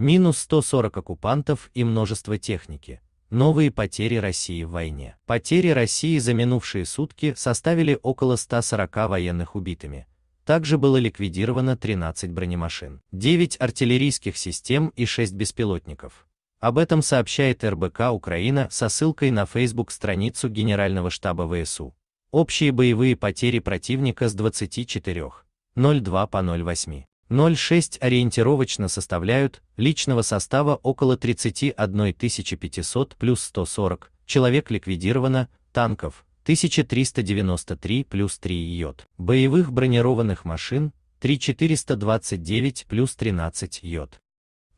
Минус 140 оккупантов и множество техники. Новые потери России в войне. Потери России за минувшие сутки составили около 140 военных убитыми. Также было ликвидировано 13 бронемашин, 9 артиллерийских систем и 6 беспилотников. Об этом сообщает РБК Украина со ссылкой на Facebook-страницу Генерального штаба ВСУ. Общие боевые потери противника с 24.02 по 08. 0,6 ориентировочно составляют личного состава около 31 500 плюс 140, человек ликвидировано, танков 1393 плюс 3 йод, боевых бронированных машин 3429 плюс 13 йод,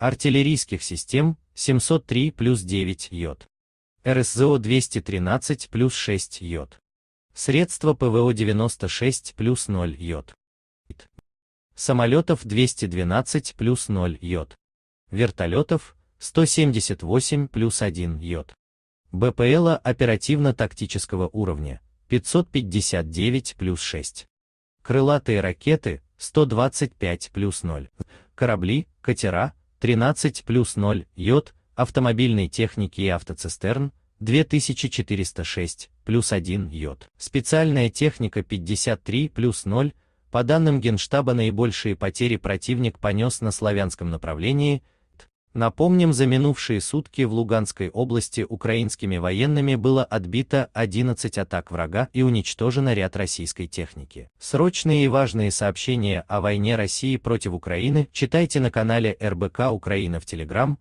артиллерийских систем 703 плюс 9 йод, РСЗО 213 плюс 6 йод, средства ПВО 96 плюс 0 йод самолетов 212 плюс 0 йод, вертолетов 178 плюс 1 йод, БПЛа оперативно-тактического уровня 559 плюс 6, крылатые ракеты 125 плюс 0, корабли, катера 13 плюс 0 йод, автомобильной техники и автоцистерн 2406 плюс 1 йод, специальная техника 53 плюс 0 по данным Генштаба наибольшие потери противник понес на славянском направлении, Напомним, за минувшие сутки в Луганской области украинскими военными было отбито 11 атак врага и уничтожено ряд российской техники. Срочные и важные сообщения о войне России против Украины читайте на канале РБК Украина в Телеграм,